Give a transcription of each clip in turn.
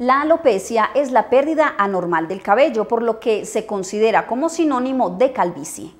La alopecia es la pérdida anormal del cabello, por lo que se considera como sinónimo de calvicie.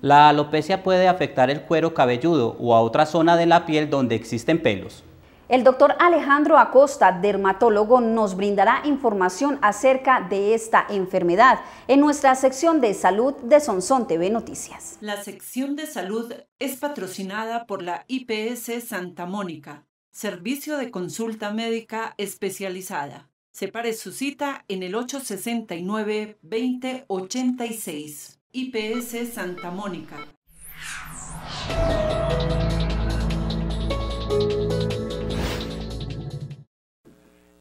La alopecia puede afectar el cuero cabelludo o a otra zona de la piel donde existen pelos. El doctor Alejandro Acosta, dermatólogo, nos brindará información acerca de esta enfermedad en nuestra sección de salud de Sonson TV Noticias. La sección de salud es patrocinada por la IPS Santa Mónica, servicio de consulta médica especializada. Separe su cita en el 869-2086. IPS Santa Mónica.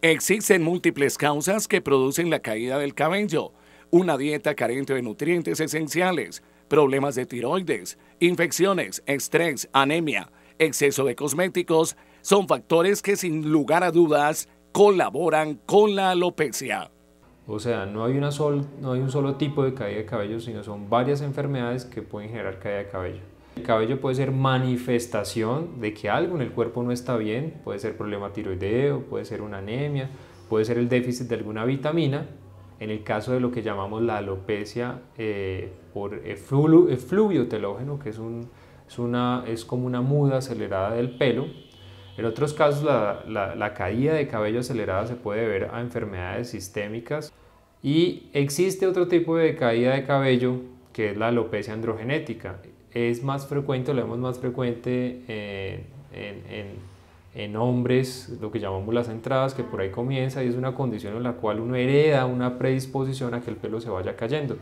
Existen múltiples causas que producen la caída del cabello. Una dieta carente de nutrientes esenciales, problemas de tiroides, infecciones, estrés, anemia, exceso de cosméticos, son factores que sin lugar a dudas colaboran con la alopecia. O sea, no hay, una sol, no hay un solo tipo de caída de cabello, sino son varias enfermedades que pueden generar caída de cabello. El cabello puede ser manifestación de que algo en el cuerpo no está bien, puede ser problema tiroideo, puede ser una anemia, puede ser el déficit de alguna vitamina, en el caso de lo que llamamos la alopecia eh, por efluvio telógeno, que una, es como una muda acelerada del pelo, en otros casos, la, la, caída de cabello acelerada se puede ver a enfermedades sistémicas y existe otro tipo de caída de cabello que es la alopecia androgenética. Es más frecuente, lo vemos más frecuente en, en, en, en hombres, lo que llamamos las entradas, que por ahí comienza y es una condición en la cual uno hereda una predisposición a que el pelo se vaya cayendo.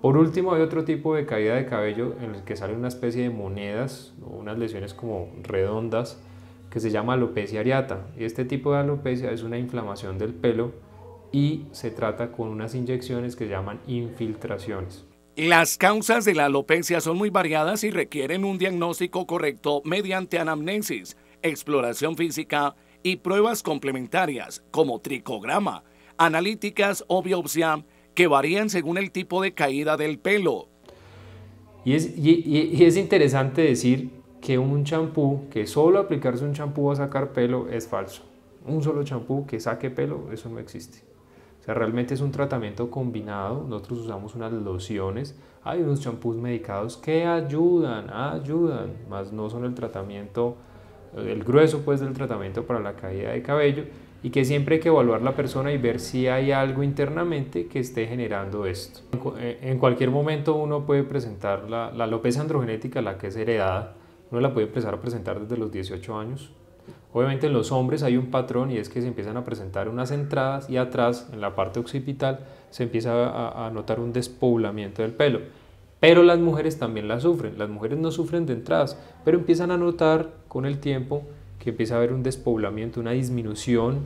Por último, hay otro tipo de caída de cabello en el que sale una especie de monedas o unas lesiones como redondas que se llama alopecia areata. Este tipo de alopecia es una inflamación del pelo y se trata con unas inyecciones que se llaman infiltraciones. Las causas de la alopecia son muy variadas y requieren un diagnóstico correcto mediante anamnesis, exploración física y pruebas complementarias como tricograma, analíticas o biopsia que varían según el tipo de caída del pelo. Y es, y es interesante decir que un champú, que solo aplicarse un champú a sacar pelo, es falso. Un solo champú que saque pelo, eso no existe. O sea, realmente es un tratamiento combinado. Nosotros usamos unas lociones, hay unos champús medicados que ayudan, ayudan, más no son el tratamiento, eh, el grueso pues del tratamiento para la caída de cabello y que siempre hay que evaluar la persona y ver si hay algo internamente que esté generando esto. En eh, cualquier momento uno puede presentar la, la alopecia androgenética, la que es heredada, uno la puede empezar a presentar desde los 18 años. Obviamente en los hombres hay un patrón y es que se empiezan a presentar unas entradas y atrás, en la parte occipital, se empieza a, notar un despoblamiento del pelo. Pero las mujeres también la sufren. Las mujeres no sufren de entradas, pero empiezan a notar con el tiempo que empieza a haber un despoblamiento, una disminución,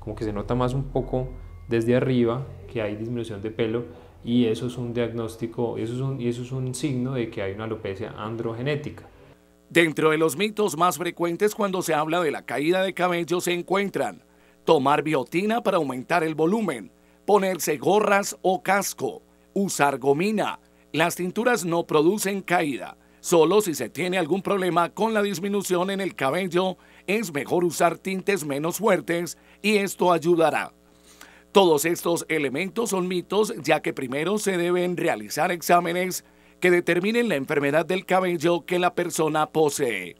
como que se nota más un poco desde arriba que hay disminución de pelo y eso es un diagnóstico, eso es eso es un signo de que hay una alopecia androgenética. Dentro de los mitos más frecuentes cuando se habla de la caída de cabello se encuentran tomar biotina para aumentar el volumen, ponerse gorras o casco, usar gomina. Las tinturas no producen caída. Solo si se tiene algún problema con la disminución en el cabello, es mejor usar tintes menos fuertes y esto ayudará. Todos estos elementos son mitos ya que primero se deben realizar exámenes que determinen la enfermedad del cabello que la persona posee.